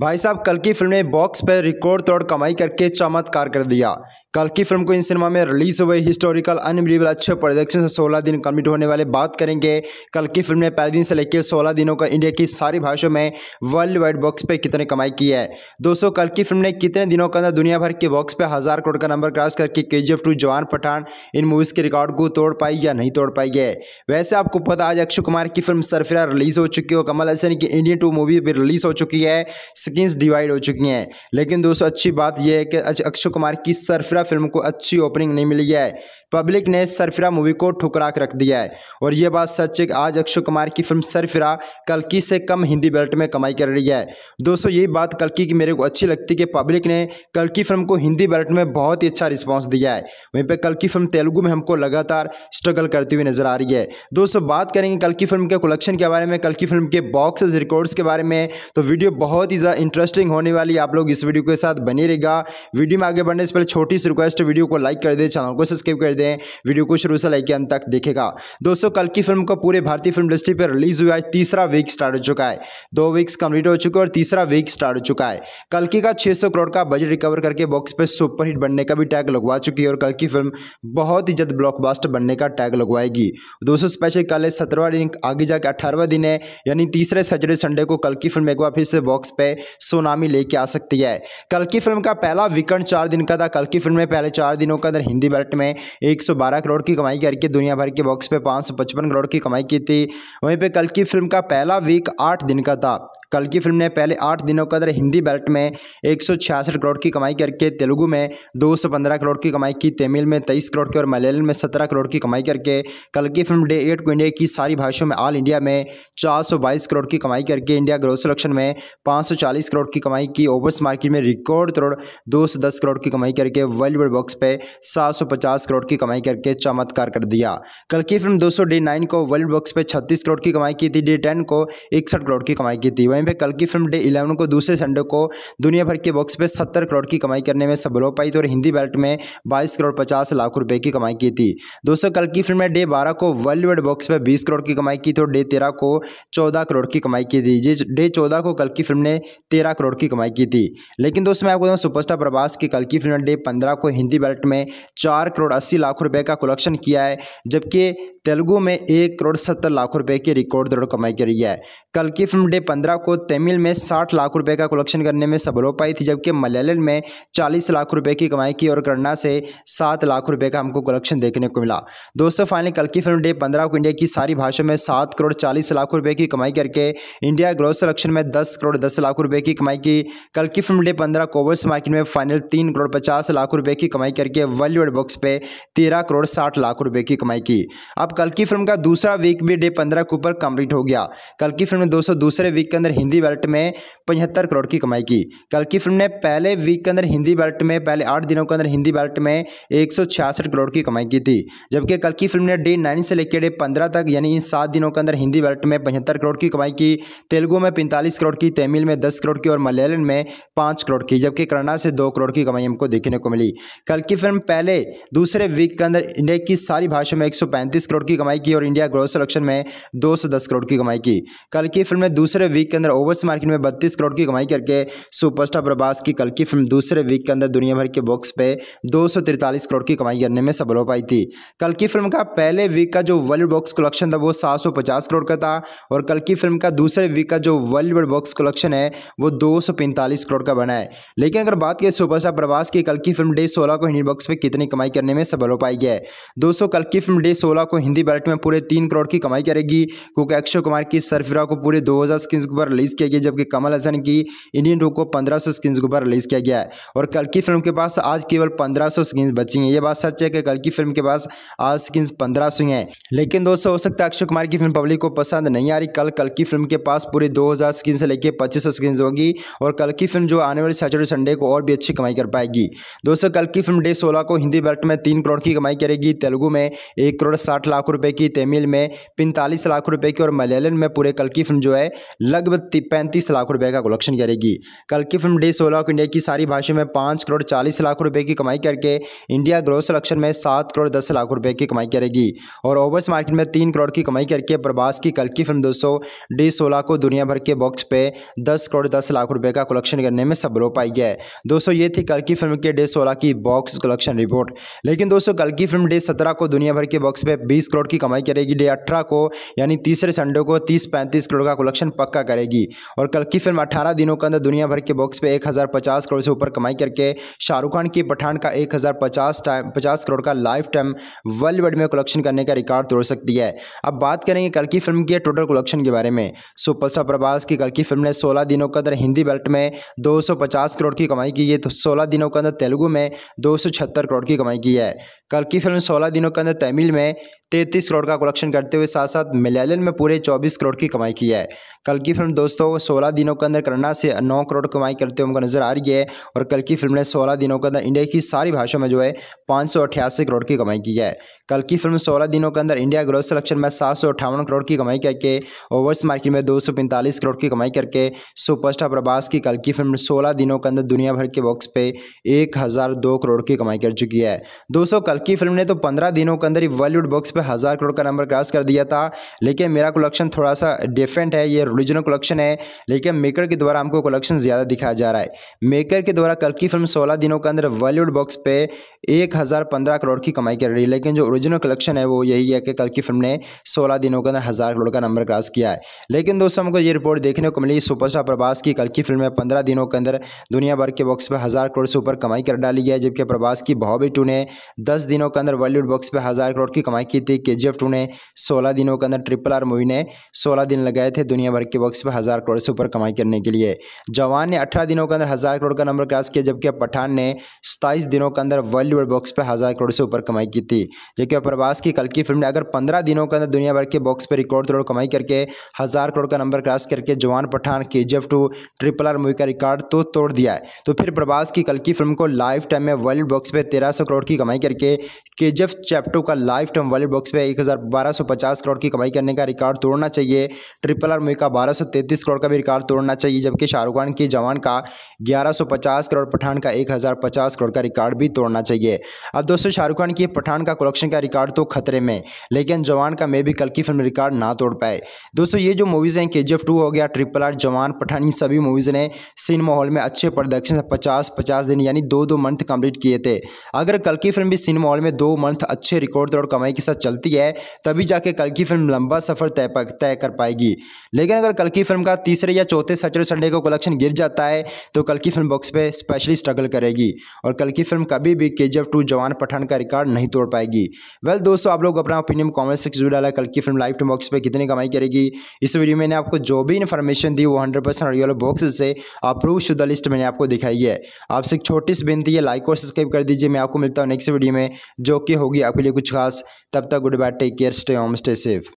भाई साहब कल की फिल्म ने बॉक्स पर रिकॉर्ड तोड़ कमाई करके चमत्कार कर दिया कल की फिल्म को इन सिनेमा में रिलीज हुए हिस्टोरिकल अनबिलीबल अच्छे प्रोडक्शन से सोलह दिन कम्प्लीट होने वाले बात करेंगे कल की फिल्म ने पहले दिन से लेकर सोलह दिनों का इंडिया की सारी भाषाओं में वर्ल्ड वाइड बॉक्स पे कितने कमाई की है दोस्तों कल की फिल्म ने कितने दिनों के अंदर दुनिया भर के बॉक्स पे हज़ार करोड़ का नंबर क्रॉस करके के जी टू जवान पठान इन मूवीज़ के रिकॉर्ड को तोड़ पाई या नहीं तोड़ पाई है वैसे आपको पता आज अक्षय कुमार की फिल्म सरफिरा रिलीज हो चुकी है और कमल हसन की इंडियन टू मूवी भी रिलीज हो चुकी है स्क्रीन्स डिवाइड हो चुकी हैं लेकिन दोस्तों अच्छी बात यह है कि अक्षय कुमार की सरफिरा फिल्म को अच्छी ओपनिंग नहीं मिली है पब्लिक ने सरफिरा मूवी को ठुकरा रख दिया है और ये बात सच है आज अक्षय कुमार की फिल्म सरफिरा कलकी से कम हिंदी बेल्ट में कमाई कर रही है दोस्तों यही बात कलकी की मेरे को अच्छी लगती कि पब्लिक ने कलकी फिल्म को हिंदी बेल्ट में बहुत ही अच्छा रिस्पॉन्स दिया है वहीं पर कलकी फिल्म तेलुगु में हमको लगातार स्ट्रगल करती हुई नजर आ रही है दोस्तों बात करेंगे कल की फिल्म के कलेक्शन के बारे में कल की फिल्म के बॉक्स रिकॉर्ड्स के बारे में तो वीडियो बहुत ही ज़्यादा इंटरेस्टिंग होने वाली आप लोग इस वीडियो के साथ बनी रहेगा वीडियो में आगे बढ़ने से पहले छोटी से रिक्वेस्ट वीडियो को लाइक कर दें चैनल को सब्सक्राइब कर दें वीडियो को शुरू से लाइक अंत तक देखेगा दोस्तों कल की फिल्म को पूरे भारतीय फिल्म इंडस्ट्री पर रिलीज हुआ है तीसरा वीक स्टार्ट हो चुका है दो वीक्स कंप्लीट हो चुके और तीसरा वीक स्टार्ट हो चुका है कल्कि का छह करोड़ का बजट रिकवर करके बॉक्स पे सुपरहिट बनने का भी टैग लगवा चुकी है और कल की फिल्म बहुत ही जल्द ब्लॉकबास्ट बनने का टैग लगवाएगी दोस्तों स्पेशल कल है सत्रहवा दिन आगे जाकर अठारहवा दिन है यानी तीसरे सैटरडे संडे को कल की फिल्म एक बार फिर से बॉक्स पे सोनामी लेके आ सकती है कल की फिल्म का पहला वीकेंड चार दिन का था कल की फिल्म ने पहले चार दिनों के अंदर हिंदी बेल्ट में 112 करोड़ की कमाई करके दुनिया भर के बॉक्स पे पाँच करोड़ की कमाई की थी वहीं पर कल की फिल्म का पहला वीक आठ दिन का था कल की फिल्म ने पहले आठ दिनों के अंदर हिंदी बेल्ट में एक करोड़ की कमाई करके तेलुगु में दो करोड़ की कमाई की तमिल में तेईस करोड़ की और मलयालम में सत्रह करोड़ की कमाई करके कल की फिल्म डे एट को इंडिया की सारी भाषाओं में ऑल इंडिया में चार करोड़ की कमाई करके इंडिया ग्रोथ सिलेक्शन में पाँच करोड़ की कमाई की ओवर्स मार्केट में रिकॉर्ड तोड़ दो करोड़ की कमाई करके वर्ल्ड बॉक्स पे सात करोड़ की कमाई करके चमत्कार कर दिया कल की फिल्म सौ डे नाइन को वर्ल्ड बॉक्स पे छत्तीस करोड़ की कमाई की थी डे टेन को इकसठ करोड़ की कमाई की थी वहीं पर कल की फिल्म डे इलेवन को दूसरे संडे को दुनिया भर के बॉक्स पे सत्तर करोड़ की कमाई करने में सफल हो पाई थी और हिंदी बेल्ट में बाईस करोड़ पचास लाख रुपए की कमाई की थी दोस्तों कल की फिल्म ने डे बारह को वर्ल्ड वाइड बॉक्स पर बीस करोड़ की कमाई की थी और डे तेरह को चौदह करोड़ की कमाई की थी डे चौदह को कल की फिल्म ने तेरह करोड़ की कमाई की थी लेकिन दोस्तों मैं आपको बताऊँ सुपरस्टार प्रभास की कल की फिल्म डे पंद्रह को हिंदी बेल्ट में चार करोड़ अस्सी लाख रुपये का कलेक्शन किया है जबकि तेलुगु में एक करोड़ सत्तर लाख रुपये की रिकॉर्ड दौड़ कमाई करी है कल की फिल्म डे पंद्रह को तमिल में साठ लाख रुपए का कलेक्शन करने में सफल हो पाई थी जबकि मलयालम में चालीस लाख रुपए की कमाई की और गणना से सात लाख रुपए का हमको कलेक्शन देखने को मिला दोस्तों फाइनली कल की फिल्म डे पंद्रह को इंडिया की सारी भाषा में सात करोड़ चालीस लाख रुपए की कमाई करके इंडिया ग्रोथ सलेक्शन में दस करोड़ दस लाख रुपये की कमाई की कल की फिल्म डे पंद्रह कोवर्स मार्केट में फाइनल तीन करोड़ पचास लाख रुपये की कमाई करके वर्ल्ड बॉक्स पे तेरह करोड़ साठ लाख रुपये की कमाई की अब कल की फिल्म का दूसरा वीक भी डे पंद्रह के ऊपर कंप्लीट हो गया कल की फिल्म दोस्तों दूसरे वीक के अंदर हिंदी बेल्ट में पचहत्तर करोड़ की कमाई की कल की फिल्म ने पहले वीक के अंदर हिंदी बेल्ट में पहले आठ दिनों के अंदर हिंदी बेल्ट में एक करोड़ की कमाई की थी जबकि कल की फिल्म ने डे नाइन से लेकर डे पंद्रह तक यानी इन सात दिनों के अंदर हिंदी बेल्ट में पचहत्तर करोड़ की कमाई की तेलुगु में पैंतालीस करोड़ की तमिल में दस करोड़ की और मलयालम में पाँच करोड़ की जबकि कन्नड़ा से दो करोड़ की कमाई हमको देखने को मिली कल की फिल्म पहले दूसरे वीक के अंदर इंडिया की सारी भाषा में एक करोड़ की कमाई की और इंडिया ग्रोथ सलेक्शन में दो करोड़ की कमाई की कल की फिल्म ने दूसरे वीक के अंदर अंदर ओवरसी मार्केट में बत्तीस करोड़ की कमाई करके सुपरस्टार प्रभास की कल की फिल्म दूसरे वीक के अंदर दुनिया भर के बॉक्स पे दो करोड़ की कमाई करने में सफल हो पाई थी कल की फिल्म का पहले वीक का जो वर्ल्ड बॉक्स कलेक्शन था वो सात करोड़ का था और कल की फिल्म का दूसरे वीक का जो वर्ल्ड बॉक्स कलेक्शन है वो दो करोड़ का बना है लेकिन अगर बात करें सुपरस्टार प्रभास की कल की फिल्म डे सोलह को हिंदी बॉक्स पर कितनी कमाई करने में सफल हो पाई है दोस्तों कल की फिल्म डे सोलह को हिंदी बजट में पूरे तीन करोड़ की कमाई करेगी क्योंकि अक्षय कुमार की सरफिरा को पूरे दो हज़ार स्क्रीन पर रिलीज़ किया गया जबकि कमल हसन की इंडियन रूक को पंद्रह सौ स्क्रीन के ऊपर रिलीज़ किया गया है और कल की फिल्म के पास आज केवल पंद्रह सौ स्क्रीन बची हैं ये बात सच है कि कल की फिल्म के पास आज स्क्रीन पंद्रह सौ हैं लेकिन दोस्तों हो सकता है अक्षय कुमार की फिल्म पब्लिक को पसंद नहीं आ रही कल कल की फिल्म के पास पूरे दो हज़ार स्क्रीन से लेकर पच्चीस सौ स्क्रीन होगी और कल की फिल्म जो आने वाली सैटरडे संडे को और भी अच्छी कमाई कर पाएगी दोस्तों कल की फिल्म डे सोलह को हिंदी बेल्ट में तीन करोड़ की कमाई करेगी तेलुगु में एक करोड़ साठ लाख रुपए की तमिल में पैंतालीस लाख रुपए की और मलयालम में पूरे कल की फिल्म जो है लगभग पैंतीस लाख रुपए का कलेक्शन करेगी कल की फिल्म डे सोलह को इंडिया की सारी भाषा में पांच करोड़ चालीस लाख रुपए की कमाई करके इंडिया ग्रोथ सिलेक्शन में सात करोड़ दस लाख रुपए की कमाई करेगी और ओवर्स मार्केट में तीन करोड़ की कमाई करके प्रभास की कल की फिल्म दोस्तों डी सोलह को दुनिया भर के बॉक्स पे दस करोड़ दस लाख रुपए का कलेक्शन करने में सब लो पाई है दोस्तों ये थी कल की फिल्म के डे सोलह की बॉक्स कलेक्शन रिपोर्ट लेकिन दोस्तों कल की फिल्म डे सत्रह को दुनिया भर के बॉक्स पे बीस करोड़ की कमाई करेगी डे अठारह को यानी तीसरे संडे को तीस पैंतीस करोड़ का कलेक्शन पक्का करेगी जाएगी और कल की फिल्म अठारह दिनों के अंदर दुनिया भर के बॉक्स पे 1050 करोड़ से ऊपर कमाई करके शाहरुख खान की पठान का 1050 टाइम पचास करोड़ का लाइफ टाइम वर्ल्ड वाइड में कलेक्शन करने का रिकॉर्ड तोड़ सकती है अब बात करेंगे कल की फिल्म के टोटल कलेक्शन के बारे में सुपरस्टार प्रभास की कल की फिल्म ने सोलह दिनों के अंदर हिंदी बेल्ट में दो करोड़ की कमाई की है तो सोलह दिनों के अंदर तेलुगु में दो करोड़ की कमाई की है कल की फिल्म सोलह दिनों के अंदर तमिल में तैंतीस करोड़ का कलेक्शन करते हुए साथ साथ मलयालम में पूरे चौबीस करोड़ की कमाई की है कल की फिल्म दोस्तों सोलह दिनों के अंदर करना से नौ करोड़ कमाई करते हुए नजर आ रही है और कल की फिल्म ने सोलह दिनों के अंदर इंडिया की सारी भाषा में जो है पाँच करोड़ की कमाई की है कल की फिल्म सोलह दिनों के अंदर इंडिया ग्रोथ सिलेक्शन में सात करोड़ की कमाई करके ओवर्स मार्केट में दो करोड़ की कमाई करके सुपरस्टार प्रभास की कल की फिल्म सोलह दिनों के अंदर दुनिया भर के बॉक्स पे एक करोड़ की कमाई कर चुकी है दोस्तों कल की फिल्म ने तो पंद्रह दिनों के अंदर ही बॉलीवुड बॉक्स पे हज़ार करोड़ का नंबर क्रॉस कर दिया था लेकिन मेरा कलेक्शन थोड़ा सा डिफरेंट है ये ओरिजिनल कलेक्शन है लेकिन मेकर के द्वारा हमको कलेक्शन ज़्यादा दिखाया जा रहा है मेकर के द्वारा कल की फिल्म सोलह दिनों के अंदर बॉलीवुड बॉक्स पे एक हज़ार पंद्रह करोड़ की कमाई कर रही है लेकिन जो ओरिजिनल कलेक्शन है वो यही है कि कल की फिल्म ने सोलह दिनों के अंदर हज़ार करोड़ का नंबर क्रॉस किया है लेकिन दोस्तों हमको ये रिपोर्ट देखने को मिली सुपरस्टार प्रभास की कल की फिल्म में पंद्रह दिनों के अंदर दुनिया भर के बॉक्स पर हज़ार करोड़ से ऊपर कमाई कर डाली है जबकि प्रभास की भावी टू ने दस दिनों के अंदर बॉलीवुड बॉक्स पर हज़ार करोड़ की कमाई की थी के जी टू ने सोलह दिनों के अंदर ट्रिपल आर मूवी ने सोलह दिन लगाए थे दुनिया वर्ग के बॉक्स पर हज़ार करोड़ से ऊपर कमाई करने के लिए जवान ने अठारह दिनों के अंदर हज़ार करोड़ का नंबर क्रॉस किया जबकि पठान ने सताईस दिनों के अंदर वर्ल्ड वर्ल्ड बॉक्स पर हज़ार करोड़ से ऊपर कमाई की थी जबकि प्रवास की कल की फिल्म ने अगर पंद्रह दिनों के अंदर दुनिया भर के बॉक्स पर रिकॉर्ड तोड़ कमाई करके हज़ार करोड़ का नंबर क्रॉस करके Jawan Pathaan K G two triple R movie का रिकॉर्ड तो तोड़ दिया है तो फिर प्रवास की कल की फिल्म को लाइफ टाइम में वर्ल्ड बॉक्स पर तेरह सौ करोड़ की कमाई करके के जी चैप्टू का लाइफ टाइम वर्ल्ड बॉक्स पर एक करोड़ की कमाई करने का रिकॉर्ड तोड़ना चाहिए ट्रिपल आर मूवी का 1233 करोड़ का भी रिकॉर्ड तोड़ना चाहिए जबकि शाहरुख खान की जवान का 1150 करोड़ पठान का 1050 करोड़ का रिकॉर्ड भी तोड़ना चाहिए अब दोस्तों शाहरुख खान की पठान का कलेक्शन का रिकॉर्ड तो खतरे में लेकिन जवान का मे भी कल की फिल्म रिकॉर्ड ना तोड़ पाए दोस्तों ये जो मूवीज़ हैं के जी हो गया ट्रिपल आर जवान पठान इन सभी मूवीज़ ने सिनेमा हॉल में अच्छे प्रोडक्शन से पचास पचास दिन यानी दो दो मंथ कंप्लीट किए थे अगर कल की फिल्म भी सिनेमा हॉल में दो मंथ अच्छे रिकॉर्ड तोड़ कमाई के साथ चलती है तभी जाके कल की फिल्म लंबा सफर तय कर पाएगी लेकिन अगर कल की फिल्म का तीसरे या चौथे सैटरडे संडे को कलेक्शन गिर जाता है तो कल की फिल्म बॉक्स पे स्पेशली स्ट्रगल करेगी और कल की फिल्म कभी भी के जी टू जवान पठान का रिकॉर्ड नहीं तोड़ पाएगी वेल दोस्तों आप लोग अपना ओपिनियन कॉमेंट सेक्शन में डाला कल की फिल्म लाइव टू बॉक्स पर कितनी कमाई करेगी इस वीडियो में आपको जो भी इन्फॉर्मेशन दी वो हंड्रेड परसेंट बॉक्स से अप्रूव शुदा लिस्ट मैंने आपको दिखाई है आपसे एक छोटी सी बिनती है लाइक और सब्सक्राइब कर दीजिए मैं आपको मिलता हूँ नेक्स्ट वीडियो में जो कि होगी आपके लिए कुछ खास तब तक goodbye take care stay home stay safe